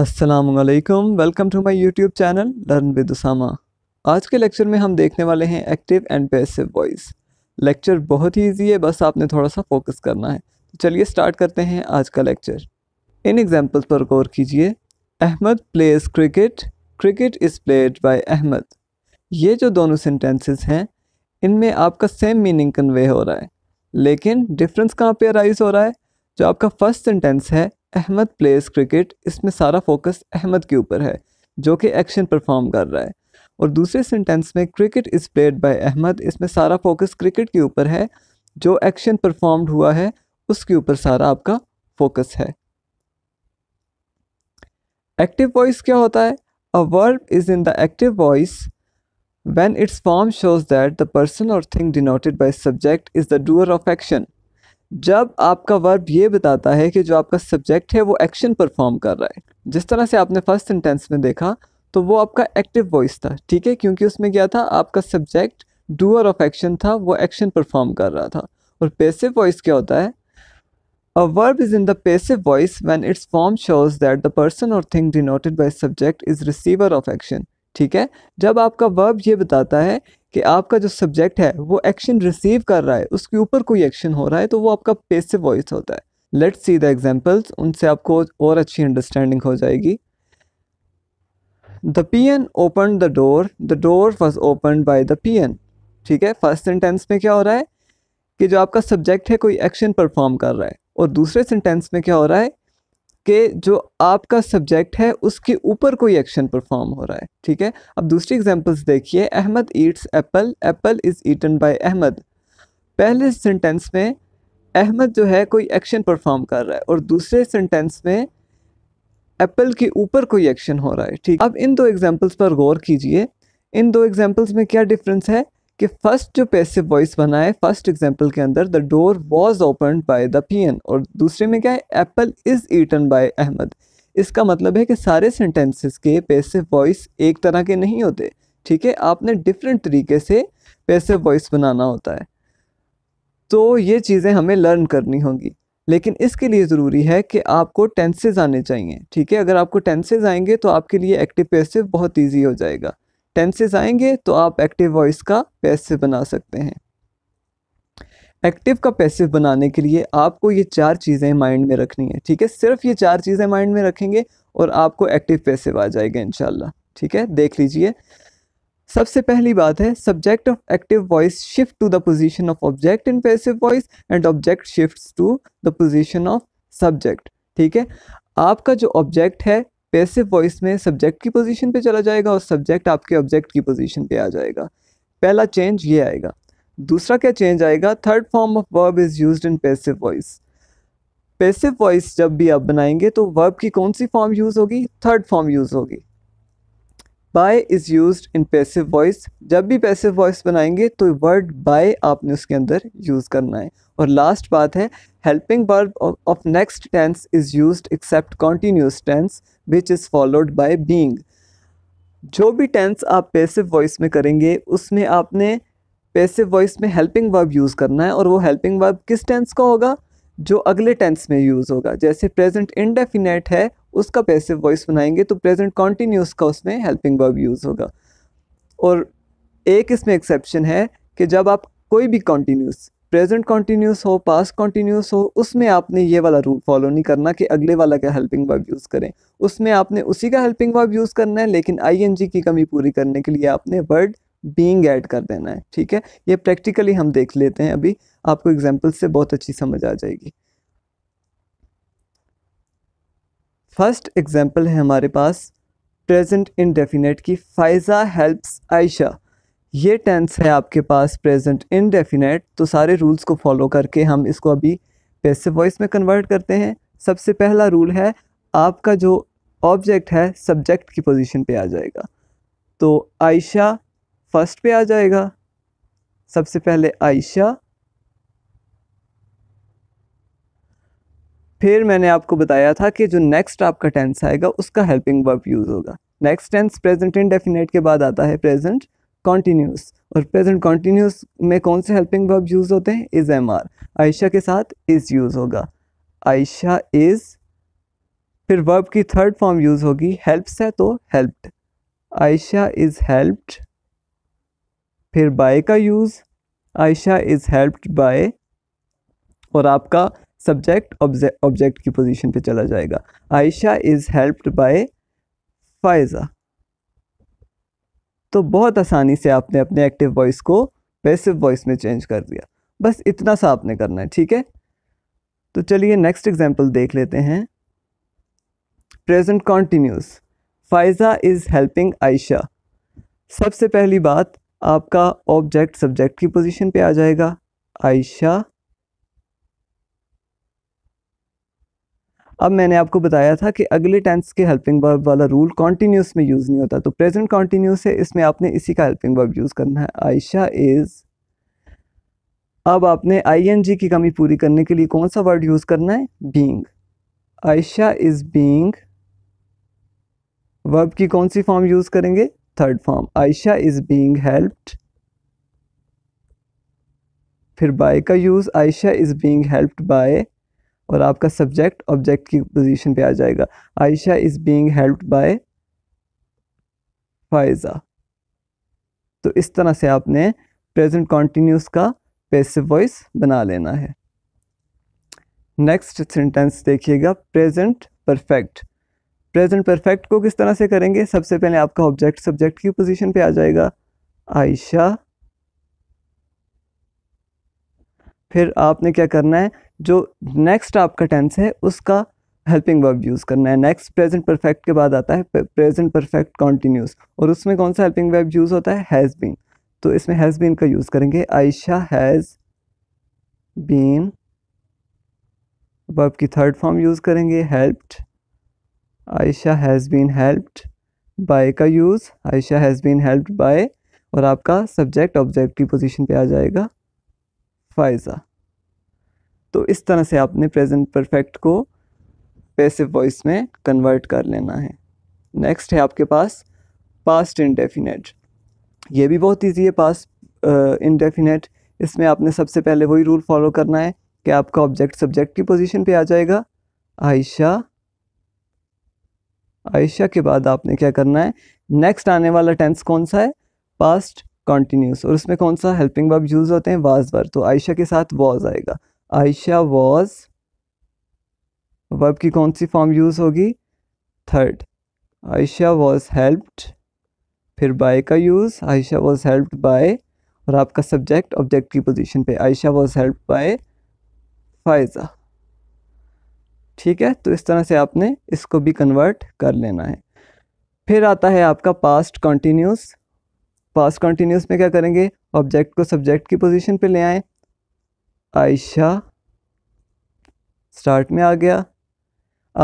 असलकम welcome to my YouTube channel learn with Usama आज के लेक्चर में हम देखने वाले हैं active and passive voice lecture बहुत ही ईजी है बस आपने थोड़ा सा फोकस करना है तो चलिए स्टार्ट करते हैं आज का लेक्चर इन एग्ज़ाम्पल्स पर गौर कीजिए Ahmed plays cricket cricket is played by Ahmed ये जो दोनों सेंटेंसेस हैं इनमें आपका सेम मीनिंग कन्वे हो रहा है लेकिन डिफरेंस कहाँ पे अराइज हो रहा है जो आपका फर्स्ट सेंटेंस है अहमद प्लेस क्रिकेट इसमें सारा फोकस अहमद के ऊपर है जो कि एक्शन परफॉर्म कर रहा है और दूसरे सेंटेंस में cricket is played by Ahmed इसमें सारा फोकस क्रिकेट के ऊपर है जो एक्शन परफॉर्म्ड हुआ है उसके ऊपर सारा आपका फोकस है एक्टिव वॉइस क्या होता है a verb is in the active voice when its form shows that the person or thing denoted by subject is the doer of action जब आपका वर्ब ये बताता है कि जो आपका सब्जेक्ट है वो एक्शन परफॉर्म कर रहा है जिस तरह से आपने फर्स्ट सेंटेंस में देखा तो वो आपका एक्टिव वॉइस था ठीक है क्योंकि उसमें क्या था आपका सब्जेक्ट डूअर ऑफ एक्शन था वो एक्शन परफॉर्म कर रहा था और पेसिव वॉइस क्या होता है a verb is in the passive voice when its form shows that the person or thing denoted by subject is receiver of action ठीक है जब आपका वर्ब ये बताता है कि आपका जो सब्जेक्ट है वो एक्शन रिसीव कर रहा है उसके ऊपर कोई एक्शन हो रहा है तो वो आपका पेसिव वॉइस होता है लेट सी द एग्जाम्पल्स उनसे आपको और अच्छी अंडरस्टैंडिंग हो जाएगी the peon open the door the door was open by the peon ठीक है फर्स्ट सेंटेंस में क्या हो रहा है कि जो आपका सब्जेक्ट है कोई एक्शन परफॉर्म कर रहा है और दूसरे सेंटेंस में क्या हो रहा है के जो आपका सब्जेक्ट है उसके ऊपर कोई एक्शन परफॉर्म हो रहा है ठीक है अब दूसरी एग्जांपल्स देखिए Ahmed eats apple apple is eaten by Ahmed पहले सेंटेंस में अहमद जो है कोई एक्शन परफॉर्म कर रहा है और दूसरे सेंटेंस में एप्पल के ऊपर कोई एक्शन हो रहा है ठीक अब इन दो एग्ज़ाम्पल्स पर गौर कीजिए इन दो एग्ज़ाम्पल्स में क्या डिफरेंस है कि फर्स्ट जो पैसिव वॉइस बना है फर्स्ट एग्जाम्पल के अंदर the door was open by the peon और दूसरे में क्या है apple is eaten by Ahmed इसका मतलब है कि सारे सेंटेंसेस के पैसिव वॉइस एक तरह के नहीं होते ठीक है आपने डिफरेंट तरीके से पैसिव वॉइस बनाना होता है तो ये चीज़ें हमें लर्न करनी होंगी लेकिन इसके लिए ज़रूरी है कि आपको टेंसेज आने चाहिए ठीक है अगर आपको टेंसेज आएंगे तो आपके लिए एक्टिव पैसिव बहुत ईजी हो जाएगा टेंसेज आएंगे तो आप एक्टिव वॉइस का पैसिव बना सकते हैं एक्टिव का पैसिव बनाने के लिए आपको ये चार चीज़ें माइंड में रखनी है ठीक है सिर्फ ये चार चीज़ें माइंड में रखेंगे और आपको एक्टिव पैसिव आ जाएगा इन ठीक है देख लीजिए सबसे पहली बात है subject of active voice shift to the position of object in passive voice and object shifts to the position of subject ठीक है आपका जो ऑब्जेक्ट है पैसिव वॉइस में सब्जेक्ट की पोजीशन पे चला जाएगा और सब्जेक्ट आपके ऑब्जेक्ट की पोजीशन पे आ जाएगा पहला चेंज ये आएगा दूसरा क्या चेंज आएगा third form of verb is use in passive voice passive voice जब भी आप बनाएंगे तो वर्ब की कौन सी फॉर्म यूज़ होगी थर्ड फॉर्म यूज़ होगी by is use in passive voice जब भी पैसिव वॉइस बनाएंगे तो वर्ड बाय आपने उसके अंदर यूज़ करना है और लास्ट बात है helping verb of next tense is use except continuous tense which is followed by being जो भी टेंस आप पैसिव वॉइस में करेंगे उसमें आपने पैसिव वॉइस में हेल्पिंग वर्ब यूज़ करना है और वो हेल्पिंग वर्ब किस टेंस का होगा जो अगले टेंस में यूज़ होगा जैसे प्रेजेंट इनडेफिनेट है उसका पैसिव वॉइस बनाएंगे तो प्रेजेंट कॉन्टीन्यूस का उसमें हेल्पिंग वर्ब यूज़ होगा और एक इसमें एक्सेप्शन है कि जब आप कोई भी कॉन्टीन्यूस प्रेजेंट कॉन्टीन्यूस हो पास्ट कॉन्टीन्यूस हो उसमें आपने ये वाला रूल फॉलो नहीं करना कि अगले वाला का हेल्पिंग वर्ब यूज़ करें उसमें आपने उसी का हेल्पिंग वर्ब यूज़ करना है लेकिन आई की कमी पूरी करने के लिए आपने वर्ड बींग ऐड कर देना है ठीक है ये प्रैक्टिकली हम देख लेते हैं अभी आपको एग्जाम्पल से बहुत अच्छी समझ आ जाएगी फर्स्ट एग्जांपल है हमारे पास प्रेजेंट इनडेफिनेट की फ़ाइज़ा हेल्प्स आयशा ये टेंस है आपके पास प्रेजेंट इनडेफिनेट तो सारे रूल्स को फॉलो करके हम इसको अभी पैसिव वॉइस में कन्वर्ट करते हैं सबसे पहला रूल है आपका जो ऑब्जेक्ट है सब्जेक्ट की पोजीशन पे आ जाएगा तो आयशा फर्स्ट पे आ जाएगा सबसे पहले आयशा फिर मैंने आपको बताया था कि जो नेक्स्ट आपका टेंस आएगा उसका हेल्पिंग वर्ब यूज़ होगा नेक्स्ट टेंस प्रेजेंट इनडेफिनेट के बाद आता है प्रेजेंट कॉन्टीन्यूस और प्रेजेंट कॉन्टीन्यूस में कौन से हेल्पिंग वर्ब यूज़ होते हैं इज़ एम आर आयशा के साथ इज़ यूज़ होगा आयशा इज़ फिर वर्ब की थर्ड फॉर्म यूज़ होगी हेल्प्स है तो हेल्प्ड आयशा इज़ हेल्प्ड फिर बाय का use Ayesha is helped by और आपका सब्जेक्ट ऑब्जेक्ट की पोजीशन पे चला जाएगा Ayesha is helped by Faiza तो बहुत आसानी से आपने अपने एक्टिव वॉइस को पैसिव वॉइस में चेंज कर दिया बस इतना सा आपने करना है ठीक है तो चलिए नेक्स्ट एग्जाम्पल देख लेते हैं present continuous Faiza is helping Ayesha सबसे पहली बात आपका ऑब्जेक्ट सब्जेक्ट की पोजीशन पे आ जाएगा आयशा अब मैंने आपको बताया था कि अगले टेंस के हेल्पिंग वर्ब वाला रूल कॉन्टीन्यूस में यूज़ नहीं होता तो प्रेजेंट कॉन्टीन्यूस है इसमें आपने इसी का हेल्पिंग वर्ब यूज़ करना है आयशा इज़ अब आपने आई की कमी पूरी करने के लिए कौन सा वर्ड यूज़ करना है being Ayesha is being verb की कौन सी फॉर्म यूज़ करेंगे third form Ayesha is being helped फिर बाय का use Ayesha is being helped by और आपका सब्जेक्ट ऑब्जेक्ट की पोजीशन पे आ जाएगा Ayesha is being helped by Faiza तो इस तरह से आपने प्रेजेंट कॉन्टीन्यूस का पैसिव वॉइस बना लेना है नेक्स्ट सेंटेंस देखिएगा प्रेजेंट परफेक्ट प्रेजेंट परफेक्ट को किस तरह से करेंगे सबसे पहले आपका ऑब्जेक्ट सब्जेक्ट की पोजीशन पे आ जाएगा आयशा फिर आपने क्या करना है जो नेक्स्ट आपका टेंस है उसका हेल्पिंग वर्ब यूज़ करना है नेक्स्ट प्रेजेंट परफेक्ट के बाद आता है प्रेजेंट परफेक्ट कॉन्टीन्यूस और उसमें कौन सा हेल्पिंग वर्ब यूज़ होता है हैज़ बीन तो इसमें हैज़ बीन का यूज़ करेंगे आयशा हैज़ बीन वर्ब की थर्ड फॉर्म यूज़ करेंगे helped Ayesha has been helped by का use Ayesha has been helped by और आपका सब्जेक्ट ऑब्जेक्ट की पोजिशन पर आ जाएगा फायज़ा तो इस तरह से आपने प्रेजेंट परफेक्ट को पैसिव वॉइस में कन्वर्ट कर लेना है नेक्स्ट है आपके पास पास्ट इनडेफिनेट ये भी बहुत ईजी है पास्ट इनडेफिनेट इसमें आपने सबसे पहले वही रूल फॉलो करना है कि आपका ऑब्जेक्ट सब्जेक्ट की पोजीशन पे आ जाएगा आयशा आयशा के बाद आपने क्या करना है नेक्स्ट आने वाला टेंस कौन सा है पास्ट कॉन्टीन्यूस और उसमें कौन सा हेल्पिंग वर्ब यूज़ होते हैं वाज वर्ब तो आयशा के साथ वॉज आएगा आयशा वॉज वर्ब की कौन सी फॉर्म यूज़ होगी थर्ड आयशा वॉज हेल्प्ड फिर बाय का use Ayesha was helped by और आपका सब्जेक्ट ऑब्जेक्ट की पोजीशन पे Ayesha was help by Faiza ठीक है तो इस तरह से आपने इसको भी कन्वर्ट कर लेना है फिर आता है आपका पास्ट कॉन्टीन्यूस पास्ट कॉन्टीन्यूस में क्या करेंगे ऑब्जेक्ट को सब्जेक्ट की पोजीशन पे ले आएँ आयशा स्टार्ट में आ गया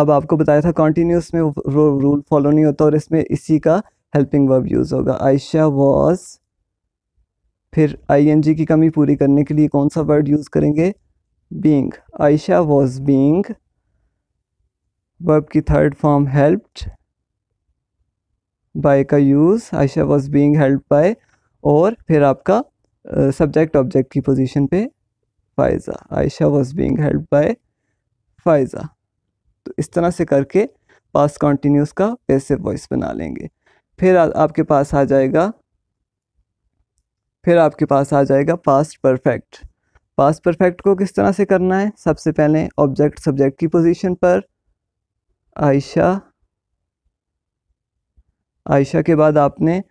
अब आपको बताया था कॉन्टीन्यूस में रूल फॉलो नहीं होता और इसमें इसी का हेल्पिंग वर्ब यूज़ होगा आयशा वॉज फिर जी की कमी पूरी करने के लिए कौन सा वर्ड यूज़ करेंगे being Ayesha was being verb की थर्ड फॉर्म हेल्प्ड बाय का use Ayesha was being help by और फिर आपका सब्जेक्ट ऑब्जेक्ट की पोजीशन पे Faiza Ayesha was being help by Faiza तो इस तरह से करके पास कॉन्टीन्यूस का पैसिव वॉइस बना लेंगे फिर आ, आपके पास आ जाएगा फिर आपके पास आ जाएगा पास्ट परफेक्ट पास्ट परफेक्ट को किस तरह से करना है सबसे पहले ऑब्जेक्ट सब्जेक्ट की पोजीशन पर आयशा आयशा के बाद आपने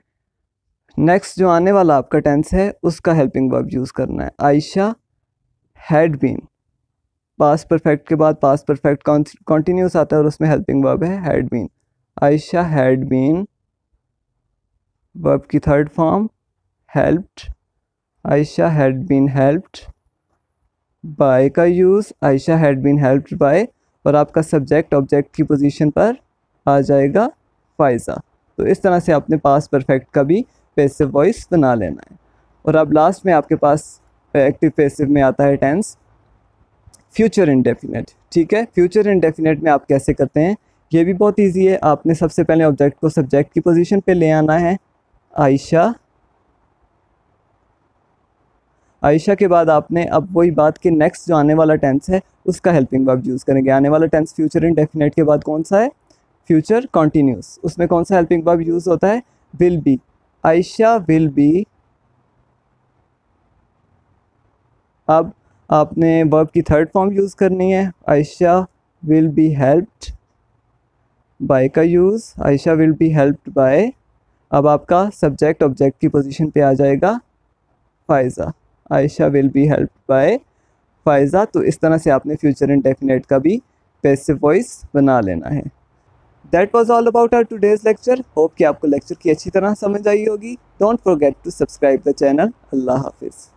नेक्स्ट जो आने वाला आपका टेंस है उसका हेल्पिंग वर्ब यूज़ करना है Ayesha had been past perfect के बाद पास परफेक्ट कॉन्टीन्यूस आता है और उसमें हेल्पिंग वर्ब है had been Ayesha had been verb की third form helped Ayesha had been helped by का use Ayesha had been helped by और आपका सब्जेक्ट ऑब्जेक्ट की पोजीशन पर आ जाएगा फायजा तो इस तरह से आपने पास परफेक्ट का भी पैसिव वॉइस बना लेना है और अब लास्ट में आपके पास एक्टिव पेसिव में आता है टेंस फ्यूचर डेफिनेट ठीक है फ्यूचर डेफिनेट में आप कैसे करते हैं ये भी बहुत ईजी है आपने सबसे पहले ऑब्जेक्ट को सब्जेक्ट की पोजिशन पर ले आना है आयशा आयशा के बाद आपने अब वही बात कि नेक्स्ट जो आने वाला टेंस है उसका हेल्पिंग वर्ब यूज़ करेंगे आने वाला टेंस फ्यूचर इन डेफिनेट के बाद कौन सा है फ्यूचर कॉन्टीन्यूस उसमें कौन सा हेल्पिंग वर्ब यूज़ होता है will be Ayesha will be अब आपने वर्ब की थर्ड फॉर्म यूज़ करनी है Ayesha will be helped by का use Ayesha will be helped by अब आपका सब्जेक्ट ऑब्जेक्ट की पोजीशन पे आ जाएगा Faiza Ayesha will be help by Faiza तो इस तरह से आपने फ्यूचर इंडेफिनेट का भी पैसिव वॉइस बना लेना है that was all about our today's lecture hope कि आपको लेक्चर की अच्छी तरह समझ आई होगी don't forget to subscribe the channel अल्लाह हाफिज़